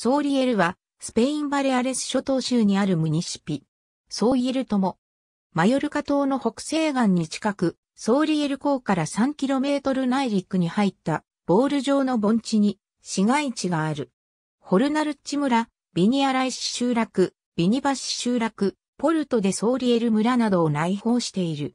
ソーリエルは、スペインバレアレス諸島州にあるムニシピ。ソーイエルとも、マヨルカ島の北西岸に近く、ソーリエル港から 3km 内陸に入ったボール状の盆地に市街地がある。ホルナルッチ村、ビニアライシ集落、ビニバシ集落、ポルトでソーリエル村などを内包している。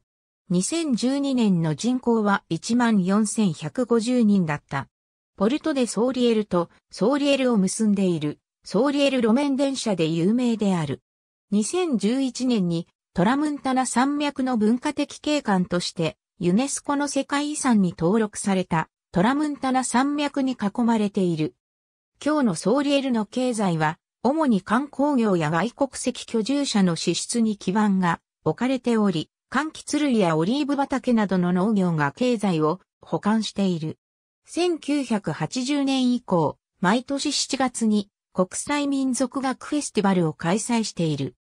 2012年の人口は14,150人だった。ポルトでソーリエルとソーリエルを結んでいる、ソーリエル路面電車で有名である。2011年にトラムンタナ山脈の文化的景観としてユネスコの世界遺産に登録されたトラムンタナ山脈に囲まれている。今日のソーリエルの経済は主に観光業や外国籍居住者の支出に基盤が置かれており、柑橘類やオリーブ畑などの農業が経済を補完している。1980年以降、毎年7月に国際民族学フェスティバルを開催している。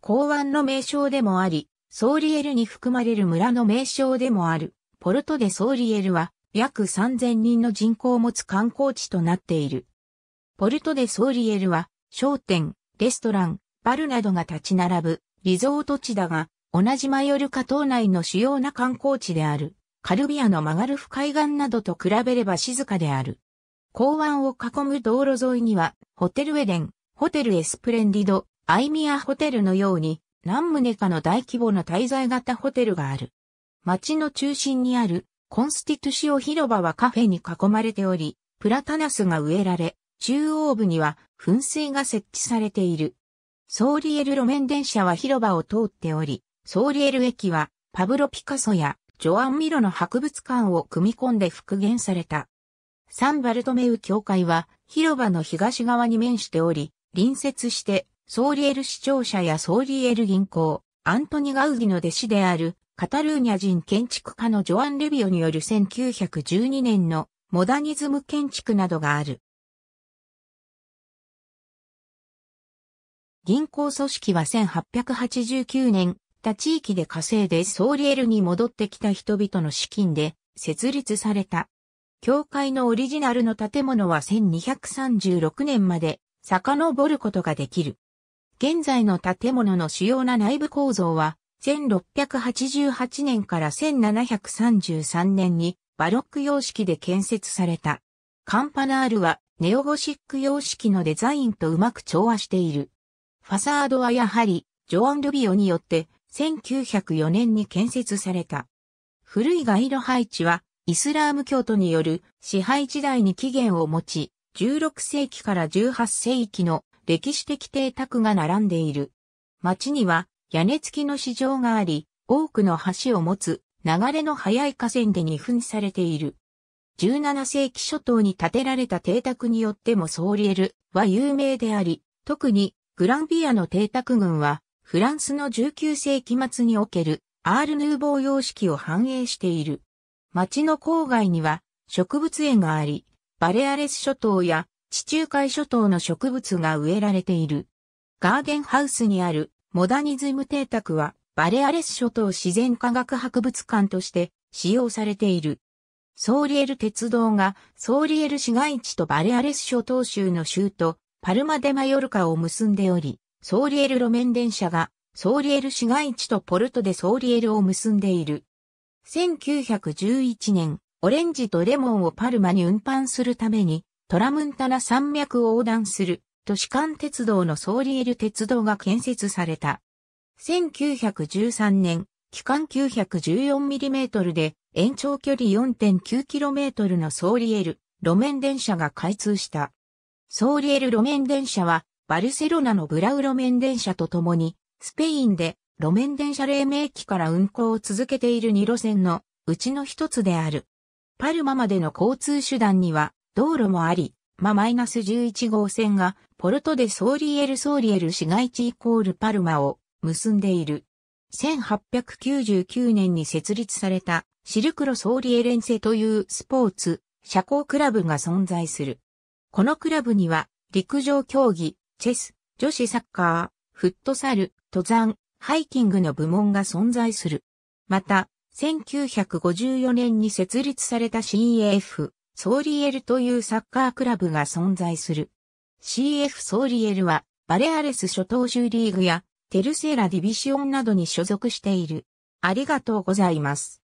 港湾の名称でもあり、ソーリエルに含まれる村の名称でもある、ポルトでソーリエルは約3000人の人口を持つ観光地となっている。ポルトでソーリエルは商店、レストラン、バルなどが立ち並ぶリゾート地だが、同じマヨルカ島内の主要な観光地である。カルビアのマガルフ海岸などと比べれば静かである。港湾を囲む道路沿いには、ホテルエデン、ホテルエスプレンディド、アイミアホテルのように、何棟かの大規模な滞在型ホテルがある。街の中心にあるコンスティトゥシオ広場はカフェに囲まれており、プラタナスが植えられ、中央部には噴水が設置されている。ソーリエル路面電車は広場を通っており、ソーリエル駅はパブロ・ピカソやジョアン・ミロの博物館を組み込んで復元された。サン・バルトメウ教会は広場の東側に面しており、隣接してソーリエル市庁舎やソーリエル銀行、アントニ・ガウギの弟子であるカタルーニャ人建築家のジョアン・レビオによる1912年のモダニズム建築などがある。銀行組織は1889年った地域で稼いでソーリエルに戻ってきた人々の資金で設立された。教会のオリジナルの建物は1236年まで遡ることができる。現在の建物の主要な内部構造は、1688年から1733年にバロック様式で建設された。カンパナールはネオゴシック様式のデザインとうまく調和している。ファサードはやはりジョアン・ルビオによって1904年に建設された。古い街路配置は、イスラーム教徒による支配時代に起源を持ち、16世紀から18世紀の歴史的邸宅が並んでいる。町には屋根付きの市場があり、多くの橋を持つ流れの速い河川で二分されている。17世紀初頭に建てられた邸宅によってもソーリエルは有名であり、特にグランビアの邸宅群はフランスの19世紀末におけるアールヌーボー様式を反映している。町の郊外には植物園があり、バレアレス諸島や地中海諸島の植物が植えられている。ガーデンハウスにあるモダニズム邸宅はバレアレス諸島自然科学博物館として使用されている。ソーリエル鉄道がソーリエル市街地とバレアレス諸島州の州都パルマデマヨルカを結んでおり、ソーリエル路面電車が、ソーリエル市街地とポルトでソーリエルを結んでいる。1911年、オレンジとレモンをパルマに運搬するために、トラムンタナ山脈を横断する、都市間鉄道のソーリエル鉄道が建設された。1913年、期間 914mm で延長距離 4.9km のソーリエル、路面電車が開通した。ソーリエル路面電車はバルセロナのブラウ路面電車とともに、スペインで路面電車黎明期から運行を続けている2路線のうちの一つである。パルマまでの交通手段には道路もあり、マ -11 号線がポルトでソーリエルソーリエル市街地イコールパルマを結んでいる。1899年に設立されたシルクロソーリエレンセというスポーツ、社交クラブが存在する。このクラブには陸上競技、チェス、女子サッカー、フットサル、登山、ハイキングの部門が存在する。また、1954年に設立された CF、ソーリエルというサッカークラブが存在する。CF ソーリエルは、バレアレス諸島州リーグや、テルセーラディビシオンなどに所属している。ありがとうございます。